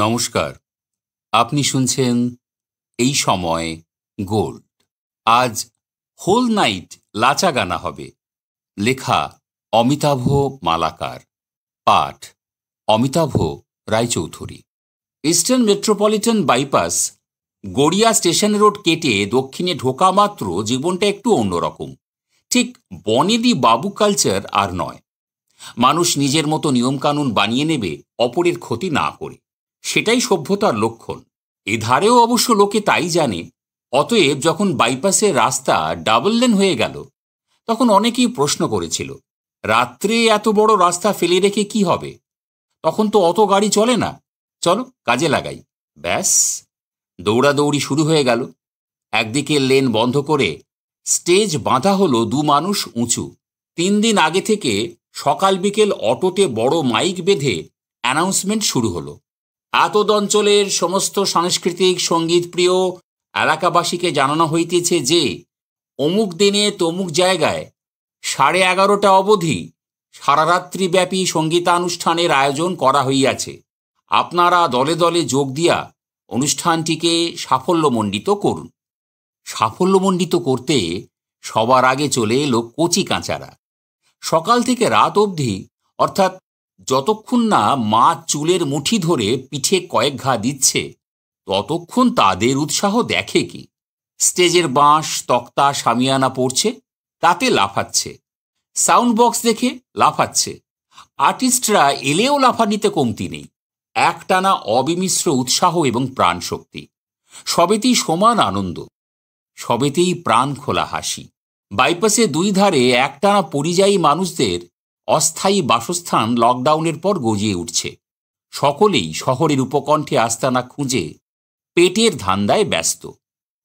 নমস্কার আপনি শুনছেন এই সময় গোল্ড আজ হোল নাইট লাচা গানা হবে লেখা অমিতাভ মালাকার পাঠ Amitabh Roychowdhury eastern metropolitan bypass Garia station road কেটে দক্ষিণে ঢোকা মাত্র জীবনটা একটু অন্যরকম ঠিক বনেদি বাবু কালচার আর নয় মানুষ নিজের মতো নিয়মকানুন বানিয়ে নেবে অপরের ক্ষতি না করে সেটাই সভ্যতার লক্ষণ এধারেও অবশ্য লোকে তাই জানে অতএব যখন বাইপাসের রাস্তা ডাবল লেন হয়ে গেল তখন অনেকেই প্রশ্ন করেছিল রাত্রে এত বড় রাস্তা ফেলে রেখে কি হবে তখন তো অত গাড়ি চলে না চলো কাজে লাগাই ব্যাস দৌড়াদৌড়ি শুরু হয়ে গেল একদিকে লেন বন্ধ করে স্টেজ বাঁধা হলো দু মানুষ উঁচু তিন দিন আগে থেকে সকাল বিকেল অটোতে বড় মাইক বেঁধে অ্যানাউন্সমেন্ট শুরু হলো আতদ অঞ্চলের সমস্ত সাংস্কৃতিক সঙ্গীত প্রিয় এলাকাবাসীকে জানানো হইতেছে যে অমুক দিনে তমুক জায়গায় সাড়ে এগারোটা অবধি সারারাত্রিব্যাপী সঙ্গীতানুষ্ঠানের আয়োজন করা হইয়াছে আপনারা দলে দলে যোগ দিয়া অনুষ্ঠানটিকে সাফল্যমণ্ডিত করুন সাফল্যমণ্ডিত করতে সবার আগে চলে এলো কচি কাঁচারা সকাল থেকে রাত অবধি অর্থাৎ যতক্ষণ না মা চুলের মুঠি ধরে পিঠে কয়েক ঘা দিচ্ছে ততক্ষণ তাদের উৎসাহ দেখে কি স্টেজের বাঁশ তক্তা সামিয়ানা পড়ছে তাতে লাফাচ্ছে সাউন্ড বক্স দেখে লাফাচ্ছে আর্টিস্টরা এলেও লাফানিতে কমতি নেই একটানা অবিমিশ্র উৎসাহ এবং প্রাণশক্তি সবেতেই সমান আনন্দ সবেতেই প্রাণ খোলা হাসি বাইপাসে দুই ধারে একটানা পরিযায়ী মানুষদের অস্থায়ী বাসস্থান লকডাউনের পর গজিয়ে উঠছে সকলেই শহরের উপকণ্ঠে আস্তানা খুঁজে পেটের ধান্দায় ব্যস্ত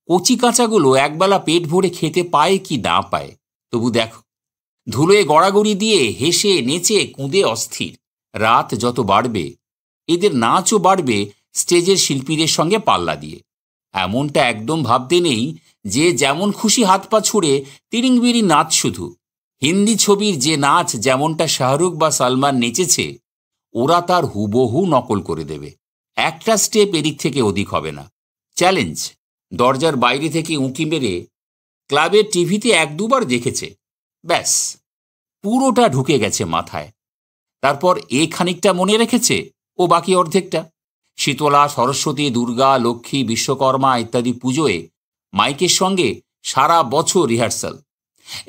কচি কাঁচাগুলো একবেলা পেট ভরে খেতে পায় কি না পায় তবু দেখো ধুলোয় গড়াগড়ি দিয়ে হেসে নেচে কুঁদে অস্থির রাত যত বাড়বে এদের নাচও বাড়বে স্টেজের শিল্পীদের সঙ্গে পাল্লা দিয়ে এমনটা একদম ভাবতে নেই যে যেমন খুশি হাত পা ছুঁড়ে তিরিং নাচ শুধু হিন্দি ছবির যে নাচ যেমনটা শাহরুখ বা সালমান নেচেছে ওরা তার হুবহু নকল করে দেবে একটা স্টেপ এদিক থেকে অধিক হবে না চ্যালেঞ্জ দরজার বাইরে থেকে উঁকি মেরে ক্লাবের টিভিতে এক দুবার দেখেছে ব্যাস পুরোটা ঢুকে গেছে মাথায় তারপর এ খানিকটা মনে রেখেছে ও বাকি অর্ধেকটা শীতলা সরস্বতী দুর্গা লক্ষ্মী বিশ্বকর্মা ইত্যাদি পুজোয় মাইকের সঙ্গে সারা বছর রিহার্সাল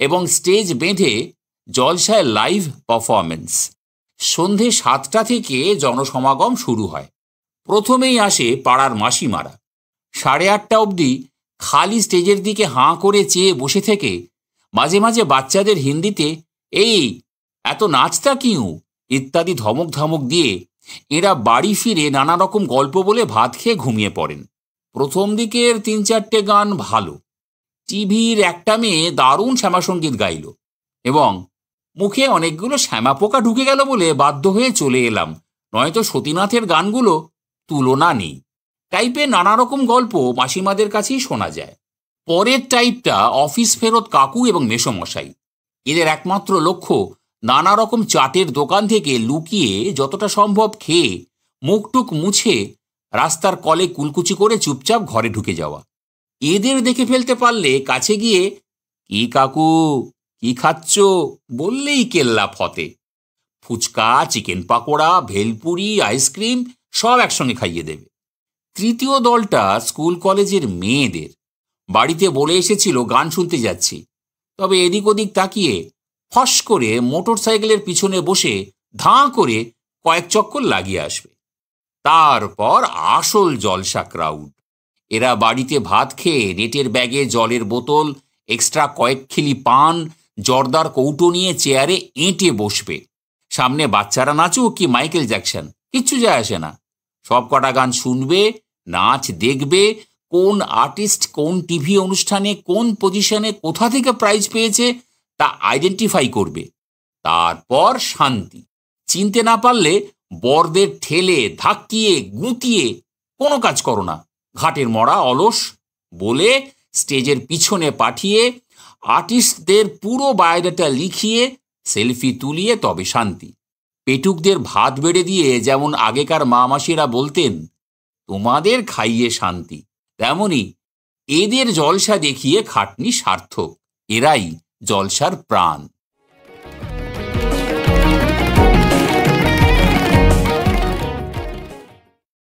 এবং স্টেজ বেঁধে জলসায় লাইভ পারফরমেন্স সন্ধে সাতটা থেকে জনসমাগম শুরু হয় প্রথমেই আসে পাড়ার মাসিমারা সাড়ে আটটা অবধি খালি স্টেজের দিকে হাঁ করে চেয়ে বসে থেকে মাঝে মাঝে বাচ্চাদের হিন্দিতে এই এত নাচটা কিউ ইত্যাদি ধমক ধমক দিয়ে এরা বাড়ি ফিরে নানা রকম গল্প বলে ভাত খেয়ে ঘুমিয়ে পড়েন প্রথম দিকের তিন চারটে গান ভালো টিভির একটা মেয়ে দারুণ শ্যামাসঙ্গীত গাইল এবং মুখে অনেকগুলো শ্যামা পোকা ঢুকে গেল বলে বাধ্য হয়ে চলে এলাম নয়তো সতীনাথের গানগুলো তুলনা নেই টাইপে নানা রকম গল্প মাসিমাদের কাছেই শোনা যায় পরের টাইপটা অফিস ফেরত কাকু এবং মেসমশাই এদের একমাত্র লক্ষ্য নানা রকম চাটের দোকান থেকে লুকিয়ে যতটা সম্ভব খেয়ে মুখটুক মুছে রাস্তার কলে কুলকুচি করে চুপচাপ ঘরে ঢুকে যাওয়া এদের দেখে ফেলতে পারলে কাছে গিয়ে কি কাকু কি খাচ্ছ বললেই কেল্লা ফতে ফুচকা চিকেন পাকোড়া ভেলপুরি আইসক্রিম সব একসঙ্গে খাইয়ে দেবে তৃতীয় দলটা স্কুল কলেজের মেয়েদের বাড়িতে বলে এসেছিল গান শুনতে যাচ্ছি তবে এদিক ওদিক তাকিয়ে ফস করে মোটর সাইকেলের পিছনে বসে ধাঁ করে কয়েক চক্কর লাগিয়ে আসবে তারপর আসল জলসা ক্রাউড এরা বাড়িতে ভাত খেয়ে নেটের ব্যাগে জলের বোতল এক্সট্রা কয়েক খিলি পান জর্দার কৌটো নিয়ে চেয়ারে এঁটে বসবে সামনে বাচ্চারা নাচুক কি মাইকেল জ্যাকসন কিচ্ছু যায় আসে না সব কটা গান শুনবে নাচ দেখবে কোন আর্টিস্ট কোন টিভি অনুষ্ঠানে কোন পজিশনে কোথা থেকে প্রাইজ পেয়েছে তা আইডেন্টিফাই করবে তারপর শান্তি চিনতে না পারলে বরদের ঠেলে ধাক্কিয়ে গুঁতিয়ে কোনো কাজ করো না ঘাটের মরা অলস বলে স্টেজের পিছনে পাঠিয়ে আর্টিস্টদের পুরো বায়োডাটা লিখিয়ে সেলফি তুলিয়ে তবে শান্তি পেটুকদের ভাত বেড়ে দিয়ে যেমন আগেকার মা মাসিরা বলতেন তোমাদের খাইয়ে শান্তি তেমনি এদের জলসা দেখিয়ে খাটনি সার্থক এরাই জলসার প্রাণ